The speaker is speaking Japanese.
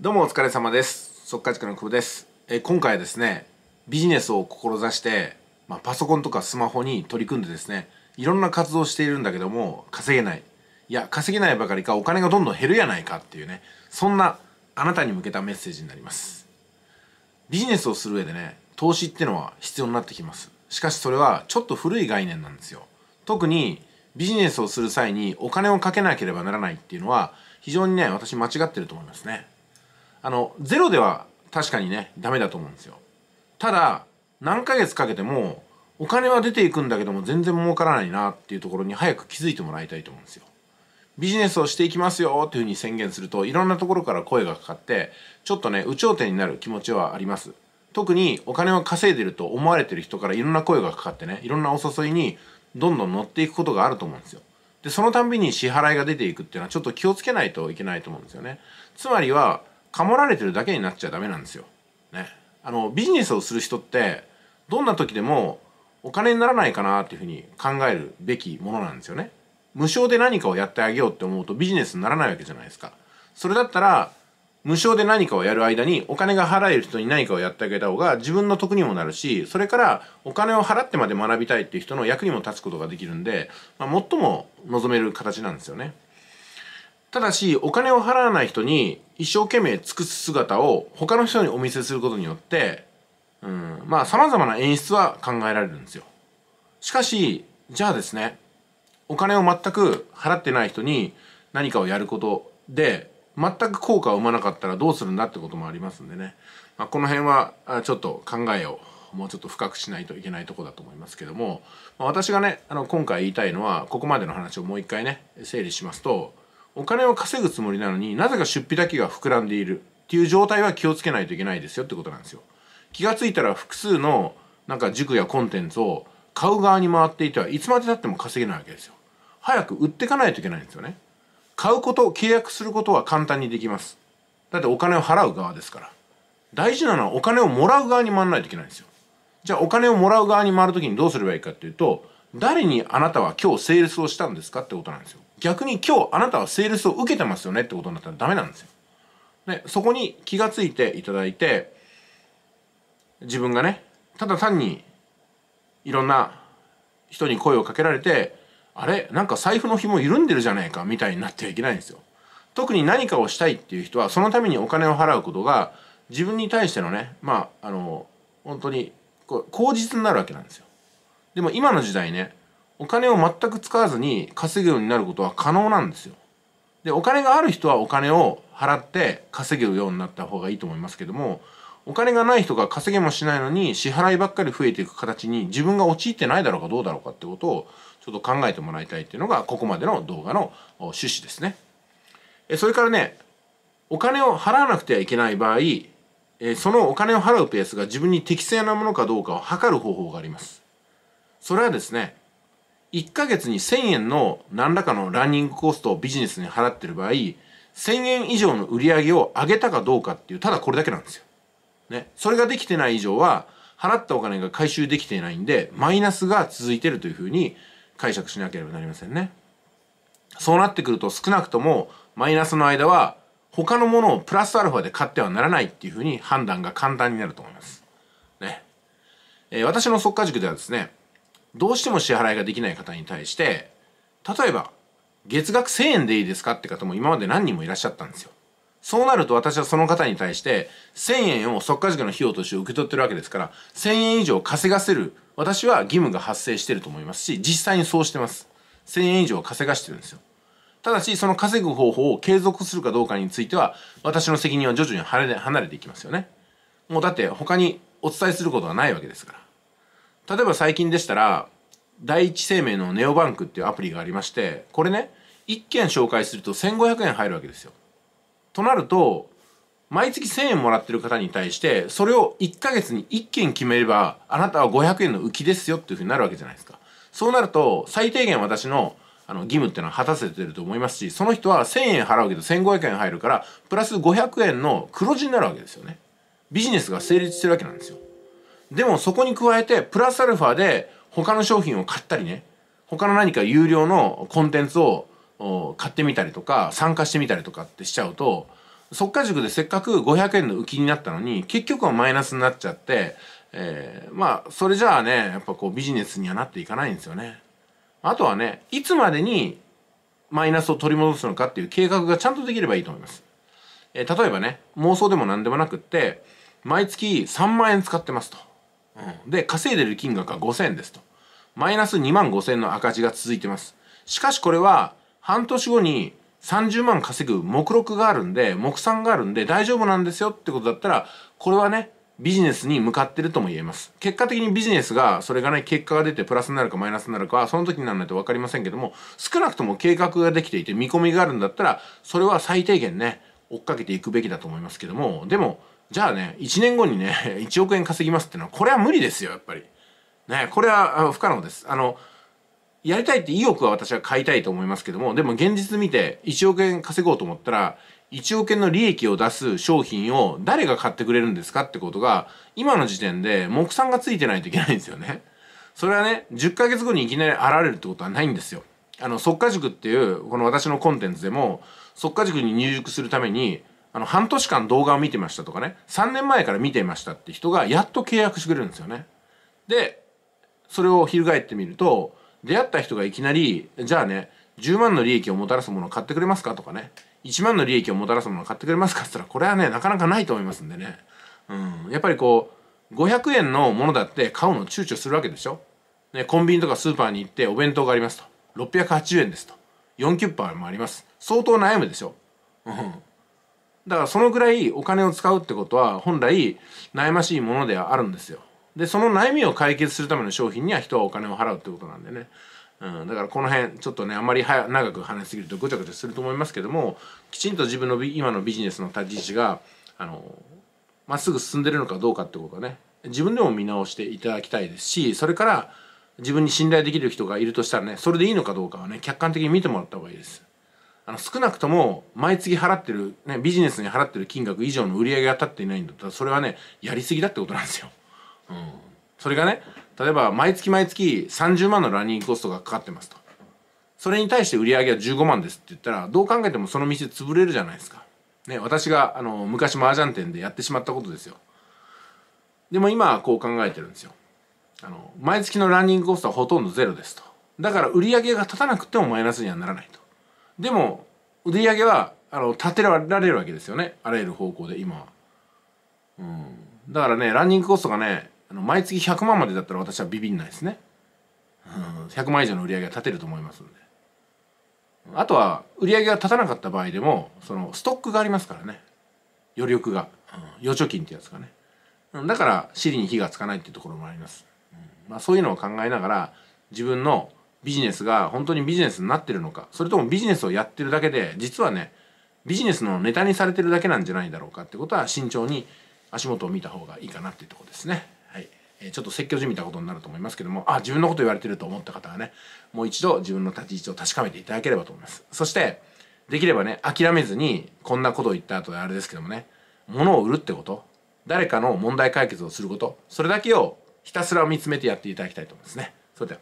どうもお疲れ様です。速稼塾の久保です。え今回はですね、ビジネスを志して、まあ、パソコンとかスマホに取り組んでですね、いろんな活動をしているんだけども、稼げない。いや、稼げないばかりかお金がどんどん減るやないかっていうね、そんなあなたに向けたメッセージになります。ビジネスをする上でね、投資ってのは必要になってきます。しかしそれはちょっと古い概念なんですよ。特にビジネスをする際にお金をかけなければならないっていうのは非常にね、私間違ってると思いますね。あのゼロでは確かにねダメだと思うんですよただ何ヶ月かけてもお金は出ていくんだけども全然儲からないなっていうところに早く気づいてもらいたいと思うんですよビジネスをしていきますよっていうふうに宣言するといろんなところから声がかかってちょっとね有頂天になる気持ちはあります特にお金を稼いでると思われてる人からいろんな声がかかってねいろんなお誘いにどんどん乗っていくことがあると思うんですよでそのたんびに支払いが出ていくっていうのはちょっと気をつけないといけないと思うんですよねつまりはかもられてるだけになっちゃダメなんですよ。ね。あのビジネスをする人ってどんな時でもお金にならないかなっていうふうに考えるべきものなんですよね。無償で何かをやってあげようって思うとビジネスにならないわけじゃないですか。それだったら無償で何かをやる間にお金が払える人に何かをやってあげた方が自分の得にもなるしそれからお金を払ってまで学びたいっていう人の役にも立つことができるんで、まあ、最も望める形なんですよね。ただしお金を払わない人に一生懸命尽くす姿を他の人にお見せすることによって、うん、まあ様々な演出は考えられるんですよ。しかし、じゃあですね、お金を全く払ってない人に何かをやることで全く効果を生まなかったらどうするんだってこともありますんでね、まあ、この辺はちょっと考えをもうちょっと深くしないといけないとこだと思いますけども、まあ、私がねあの今回言いたいのはここまでの話をもう一回ね整理しますとお金を稼ぐつもりなのになぜか出費だけが膨らんでいるっていう状態は気をつけないといけないですよってことなんですよ。気が付いたら複数のなんか塾やコンテンツを買う側に回っていてはいつまでたっても稼げないわけですよ。早く売っていかないといけないんですよね。買うこと、契約することは簡単にできます。だってお金を払う側ですから。大事なのはお金をもらう側に回らないといけないんですよ。じゃあお金をもらう側に回る時にどうすればいいかっていうと、誰にあなたは今日セールスをしたんですかってことなんですよ。逆に今日あなたはセールスを受けてますよねってことになったらダメなんですよ。で、そこに気がついていただいて、自分がね、ただ単にいろんな人に声をかけられて、あれなんか財布の紐緩んでるじゃないかみたいになってはいけないんですよ。特に何かをしたいっていう人は、そのためにお金を払うことが、自分に対してのね、まあ、あの、本当に、口実になるわけなんですよ。でも今の時代ね、お金を全く使わずに稼ぐようになることは可能なんですよ。でお金がある人はお金を払って稼ぐようになった方がいいと思いますけどもお金がない人が稼げもしないのに支払いばっかり増えていく形に自分が陥ってないだろうかどうだろうかってことをちょっと考えてもらいたいっていうのがここまでの動画の趣旨ですね。それからねお金を払わなくてはいけない場合そのお金を払うペースが自分に適正なものかどうかを測る方法があります。それはですね1ヶ月に1000円の何らかのランニングコストをビジネスに払ってる場合、1000円以上の売り上げを上げたかどうかっていう、ただこれだけなんですよ。ね。それができてない以上は、払ったお金が回収できていないんで、マイナスが続いてるというふうに解釈しなければなりませんね。そうなってくると少なくともマイナスの間は他のものをプラスアルファで買ってはならないっていうふうに判断が簡単になると思います。ね。えー、私の速化塾ではですね、どうしても支払いができない方に対して例えば月額1000円でいいですかって方も今まで何人もいらっしゃったんですよ。そうなると私はその方に対して1000円を即価塾の費用として受け取ってるわけですから1000円以上稼がせる私は義務が発生してると思いますし実際にそうしてます。1000円以上稼がしてるんですよ。ただしその稼ぐ方法を継続するかどうかについては私の責任は徐々に離れていきますよね。もうだって他にお伝えすることはないわけですから。例えば最近でしたら第一生命のネオバンクっていうアプリがありましてこれね1件紹介すると1500円入るわけですよ。となると毎月1000円もらってる方に対してそれを1ヶ月に1件決めればあなたは500円の浮きですよっていうふうになるわけじゃないですか。そうなると最低限私のあの義務っていうのは果たせてると思いますしその人は1,000円払うけど1,500円入るからプラス500円の黒字になるわけですよね。ビジネスが成立してるわけなんですよ。でもそこに加えてプラスアルファで他の商品を買ったりね他の何か有料のコンテンツを買ってみたりとか参加してみたりとかってしちゃうと即価塾でせっかく500円の浮きになったのに結局はマイナスになっちゃって、えー、まあそれじゃあねやっぱこうビジネスにはなっていかないんですよね。あとはねいつまでにマイナスを取り戻すのかっていう計画がちゃんとできればいいと思います。えー、例えばね妄想でも何でもなくって毎月3万円使ってますと。うん、で稼いでる金額は5000円ですとマイナス2万5000円の赤字が続いてますしかしこれは半年後に30万稼ぐ目録があるんで目算があるんで大丈夫なんですよってことだったらこれはねビジネスに向かってるとも言えます結果的にビジネスがそれがね結果が出てプラスになるかマイナスになるかはその時にならないと分かりませんけども少なくとも計画ができていて見込みがあるんだったらそれは最低限ね追っかけていくべきだと思いますけどもでもじゃあね、1年後にね、1 億円稼ぎますってのは、これは無理ですよ、やっぱり。ね、これは不可能です。あの、やりたいって意欲は私は買いたいと思いますけども、でも現実見て1億円稼ごうと思ったら、1億円の利益を出す商品を誰が買ってくれるんですかってことが、今の時点で目算がついてないといけないんですよね。それはね、10ヶ月後にいきなり現れるってことはないんですよ。あの、即家塾っていう、この私のコンテンツでも、即家塾に入塾するために、あの半年間動画を見てましたとかね3年前から見てましたって人がやっと契約してくれるんですよね。でそれを翻ってみると出会った人がいきなりじゃあね10万の利益をもたらすものを買ってくれますかとかね1万の利益をもたらすものを買ってくれますかって言ったらこれはねなかなかないと思いますんでね、うん、やっぱりこう500円のものだって買うの躊躇するわけでしょ、ね、コンビニとかスーパーに行ってお弁当がありますと680円ですと4キュッパーもあります相当悩むでしょ、うんだからそのぐらいお金を使うってことは本来悩ましいものではあるんですよでその悩みを解決するための商品には人はお金を払うってことなんでね、うん、だからこの辺ちょっとねあんまり長く話しすぎるとぐちゃぐちゃすると思いますけどもきちんと自分の今のビジネスの立ち位置があのまっすぐ進んでるのかどうかってことはね自分でも見直していただきたいですしそれから自分に信頼できる人がいるとしたらねそれでいいのかどうかはね客観的に見てもらった方がいいです。あの少なくとも毎月払ってる、ね、ビジネスに払ってる金額以上の売り上げが立っていないんだったらそれはねやりすぎだってことなんですよ。うん、それがね例えば毎月毎月30万のランニングコストがかかってますとそれに対して売り上げは15万ですって言ったらどう考えてもその店潰れるじゃないですか。ね、私があの昔麻雀店でやってしまったことですよ。でも今はこう考えてるんですよ。あの毎月のランニングコストはほとんどゼロですと。だから売り上げが立たなくてもマイナスにはならないと。でも売り上げはあの立てられるわけですよねあらゆる方向で今は、うん、だからねランニングコストがねあの毎月100万までだったら私はビビんないですね、うん、100万以上の売り上げは立てると思いますんであとは売り上げが立たなかった場合でもそのストックがありますからね余力が、うん、預貯金ってやつがねうん、だから尻に火がつかないっていうところもあります、うん、まあ、そういうのを考えながら自分のビジネスが本当にビジネスになってるのかそれともビジネスをやってるだけで実はねビジネスのネタにされてるだけなんじゃないだろうかってことは慎重に足元を見た方がいいかなっていうとこですね。はいえちょっと説教じみたことになると思いますけどもあ自分のこと言われてると思った方はねもう一度自分の立ち位置を確かめていただければと思いますそしてできればね諦めずにこんなことを言った後であれですけどもね物を売るってこと誰かの問題解決をすることそれだけをひたすら見つめてやっていただきたいと思いますねそれでは